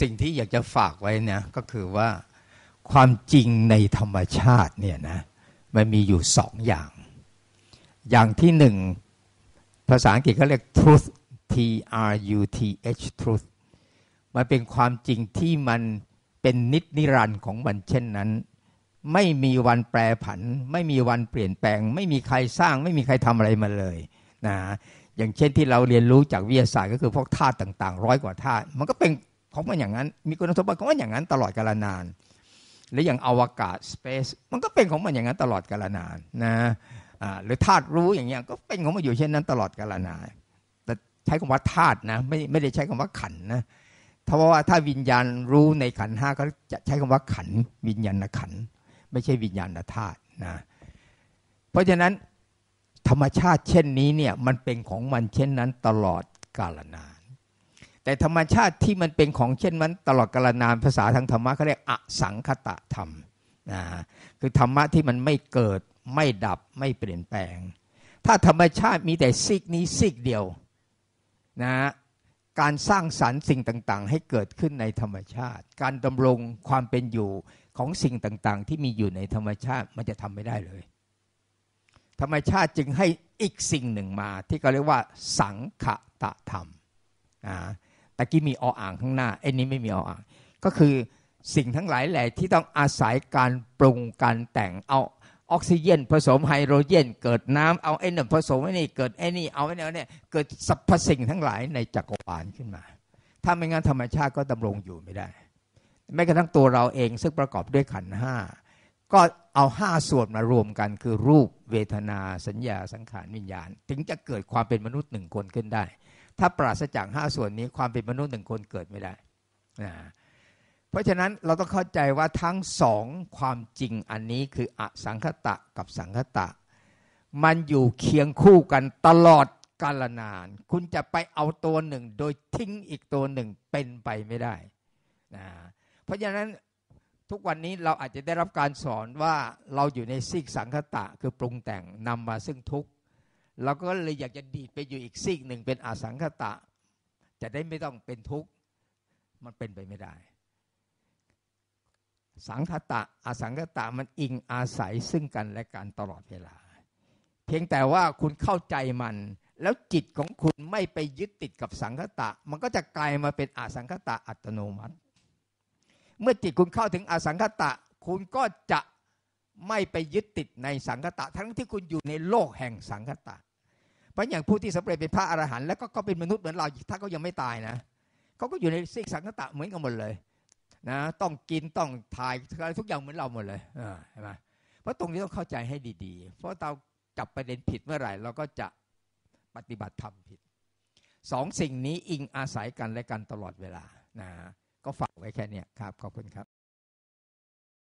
สิ่งที่อยากจะฝากไว้นะก็คือว่าความจริงในธรรมชาติเนี่ยนะมันมีอยู่สองอย่าง อย่างที่หนึ่งภาษาอังกฤษเขาเรียก truth T R U T H truth มันเป็นความจริงที่มันเป็นนิจนิรันดร์ของมันเช่นนั้น ไม่มีวันแปรผัน ไม่มีวันเปลี่ยนแปลงไม่มีใครสร้างไม่มีใครทำอะไรมาเลยนะอย่างเช่นที่เราเรียนรู้จากวิทยาศาสตร์ก็คือพวกธาตุต่าง ๆ ร้อยกว่าธาตุมันก็เป็นของมันอย่างนั้น มีคุณสมบัติของมันอย่างนั้นตลอดกาลนาน และอย่างอวกาศสเปซมันก็เป็นของมันอย่างนั้นตลอดกาลนานนะหรือธาตุรู้อย่างเงี้ยก็เป็นของมันอยู่เช่นนั้นตลอดกาลนานแต่ใช้คำว่าธาตุนะไม่ไม่ได้ใช้คำว่าขันนะเพราะว่าถ้าวิญญาณรู้ในขันห้าก็จะใช้คำว่าขันวิญญาณขันไม่ใช่วิญญาณธาตุนะเพราะฉะนั้นธรรมชาติเช่นนี้เนี่ยมันเป็นของมันเช่นนั้นตลอดกาลนาน แต่ธรรมชาติที่มันเป็นของเช่นนั้นตลอดกาลนานภาษาทางธรรมะเขาเรียก อสังคตะธรรมนะคือธรรมะที่มันไม่เกิดไม่ดับไม่เปลี่ยนแปลง ถ้าธรรมชาติมีแต่ซิกนี้ซิกเดียวนะการสร้างสารรค์สิ่งต่างๆ ให้เกิดขึ้นในธรรมชาติ การดำรงความเป็นอยู่ของสิ่งต่างๆ ที่มีอยู่ในธรรมชาติมันจะทำไม่ได้เลยธรรมชาติจึงให้อีกสิ่งหนึ่งมาที่เขาเรียกว่า สังขตะธรรมนะตะกี้มีออ่างข้างหน้าไอ้นี้ไม่มีออ่าง ก็คือสิ่งทั้งหลายแหล่ที่ต้องอาศัยการปรุงการแต่งเอาออกซิเจนผสมไฮโดรเจนเกิดน้ำเอาไอ้นี่ผสมไอ้นี่เกิดไอ้นี่เอาไอ้นี่เนี่ยเกิดสรรพสิ่งทั้งหลายในจักรวาลขึ้นมา ถ้าไม่งั้นธรรมชาติก็ดารงอยู่ไม่ได้แม้กระทั่งตัวเราเองซึ่งประกอบด้วยขันห้าก็เอาห้าส่วนมารวมกันคือรูปเวทนาสัญญาสังขาร วิญญาณ ถึงจะเกิดความเป็นมนุษย์หนึ่งคนขึ้นได้ ถ้าปราศจากห้าส่วนนี้ความเป็นมนุษย์หนึ่งคนเกิดไม่ได้นะเพราะฉะนั้นเราต้องเข้าใจว่าทั้งสองความจริงอันนี้คืออสังคตะกับสังคตะ มันอยู่เคียงคู่กันตลอดกาลนาน คุณจะไปเอาตัวหนึ่ง โดยทิ้งอีกตัวหนึ่งเป็นไปไม่ได้นะเพราะฉะนั้นทุกวันนี้เราอาจจะได้รับการสอนว่าเราอยู่ในซีกสังคตะ คือปรุงแต่งนำมาซึ่งทุกข์ เราก็เลยอยากจะดีดไปอยู่อีกซีกหนึ่ง เป็นอสังคตะ จะได้ไม่ต้องเป็นทุกข์มันเป็นไปไม่ได้ สังคตะอสังคตะมันอิงอาศัยซึ่งกันและกันตลอดเวลา เพียงแต่ว่าคุณเข้าใจมัน แล้วจิตของคุณไม่ไปยึดติดกับสังคตะ มันก็จะกลายมาเป็นอสังคตะอัตโนมัติเมื่อจิตคุณเข้าถึงอสังคตะ คุณก็จะไม่ไปยึดติดในสังคตะ ทั้งที่คุณอยู่ในโลกแห่งสังคตะ เพราะอย่างผู้ที่สำเร็จเป็นพระอรหันต์แล้วก็เป็นมนุษย์เหมือนเราถ้าเขายังไม่ตายนะเขาก็อยู่ในซ่กสังคตะเหมือนกันหมดเลยนะต้องกินต้องถ่ายอะไรทุกอย่างเหมือนเราหมดเลยใช่ไหมเพราะตรงนี้ต้องเข้าใจให้ดี ๆ เพราะเราจับประเด็นผิดเมื่อไหร่ เราก็จะปฏิบัติธรรมผิดสองสิ่งนี้อิงอาศัยกันและกันตลอดเวลานะก็ฝากไว้แค่นี้ครับ ขอบคุณครับ